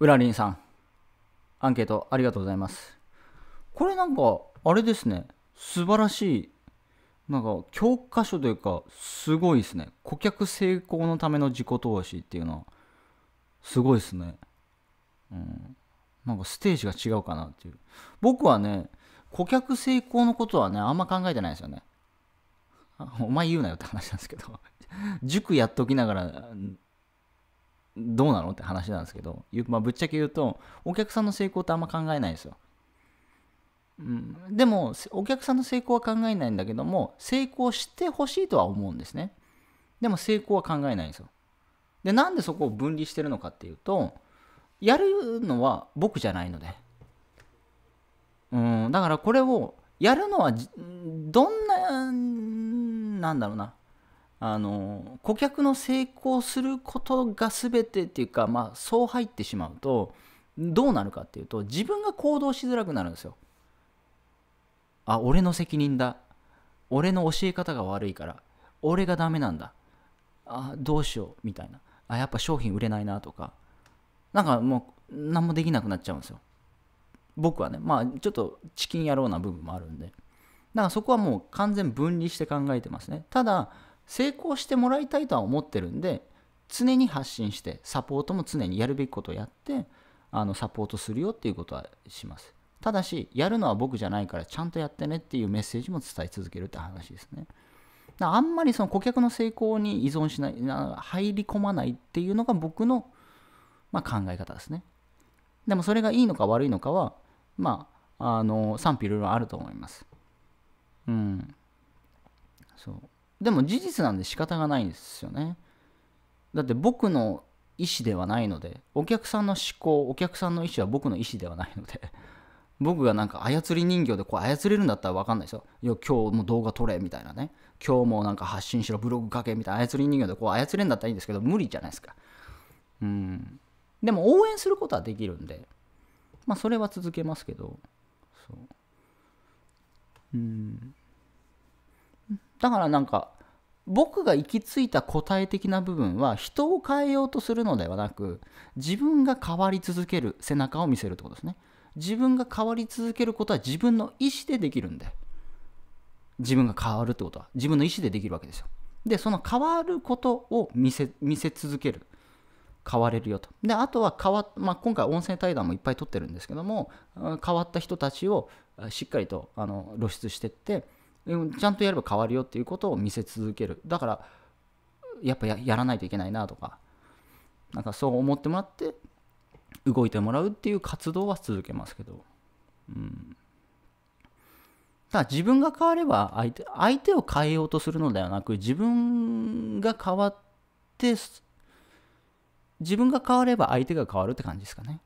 うらりんさん、アンケートありがとうございます。これなんか、あれですね、素晴らしい、なんか、教科書というか、すごいですね。顧客成功のための自己投資っていうのは、すごいですね。うん。なんか、ステージが違うかなっていう。僕はね、顧客成功のことはね、あんま考えてないですよね。お前言うなよって話なんですけど 塾やっときながら、どうなのって話なんですけど、まあ、ぶっちゃけ言うとお客さんの成功ってあんま考えないんですよ、うん、でもお客さんの成功は考えないんだけども成功してほしいとは思うんですねでも成功は考えないんですよでなんでそこを分離してるのかっていうとやるのは僕じゃないのでうんだからこれをやるのはどんななんだろうなあの顧客の成功することが全てっていうか、まあ、そう入ってしまうとどうなるかっていうと自分が行動しづらくなるんですよ。あ俺の責任だ俺の教え方が悪いから俺がダメなんだあどうしようみたいなあやっぱ商品売れないなとかなんかもう何もできなくなっちゃうんですよ僕はねまあちょっとチキン野郎な部分もあるんでだからそこはもう完全分離して考えてますねただ成功してもらいたいとは思ってるんで常に発信してサポートも常にやるべきことをやってあのサポートするよっていうことはしますただしやるのは僕じゃないからちゃんとやってねっていうメッセージも伝え続けるって話ですねだあんまりその顧客の成功に依存しない入り込まないっていうのが僕の、まあ、考え方ですねでもそれがいいのか悪いのかはまああの賛否いろいろあると思いますうんそうでも事実なんで仕方がないんですよね。だって僕の意思ではないので、お客さんの思考、お客さんの意思は僕の意思ではないので、僕がなんか操り人形でこう操れるんだったら分かんないですよ。いや、今日も動画撮れみたいなね。今日もなんか発信しろ、ブログ書けみたいな操り人形でこう操れるんだったらいいんですけど、無理じゃないですか。うん。でも応援することはできるんで、まあそれは続けますけど、そう。うん。だからなんか僕が行き着いた答え的な部分は人を変えようとするのではなく自分が変わり続ける背中を見せるってことですね自分が変わり続けることは自分の意思でできるんで自分が変わるってことは自分の意思でできるわけですよでその変わることを見せ見せ続ける変われるよとであとは変わ、まあ、今回音声対談もいっぱい撮ってるんですけども変わった人たちをしっかりとあの露出してってちゃんとやれば変わるよっていうことを見せ続けるだからやっぱやらないといけないなとかなんかそう思ってもらって動いてもらうっていう活動は続けますけどうんただ自分が変われば相手相手を変えようとするのではなく自分が変わって自分が変われば相手が変わるって感じですかね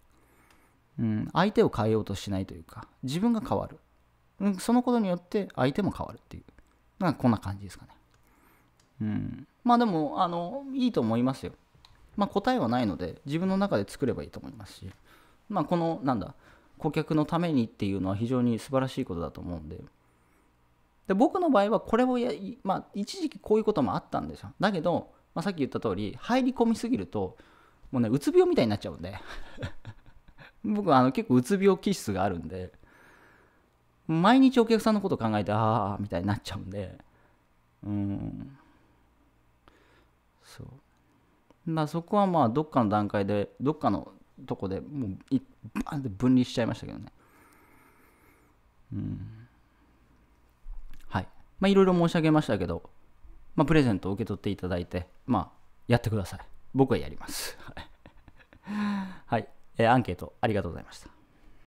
うん相手を変えようとしないというか自分が変わるうん、そのことによって相手も変わるっていうなんかこんな感じですかねうんまあでもあのいいと思いますよまあ答えはないので自分の中で作ればいいと思いますしまあこのなんだ顧客のためにっていうのは非常に素晴らしいことだと思うんでで僕の場合はこれをや、まあ、一時期こういうこともあったんですよだけど、まあ、さっき言った通り入り込みすぎるともうねうつ病みたいになっちゃうんで僕はあの結構うつ病気質があるんで毎日お客さんのこと考えて、ああ、みたいになっちゃうんで、うん。そう。まあそこはまあ、どっかの段階で、どっかのとこでもうい、バンって分離しちゃいましたけどね。うん。はい。まあいろいろ申し上げましたけど、まあプレゼントを受け取っていただいて、まあ、やってください。僕はやります。はい。えー、アンケートありがとうございました。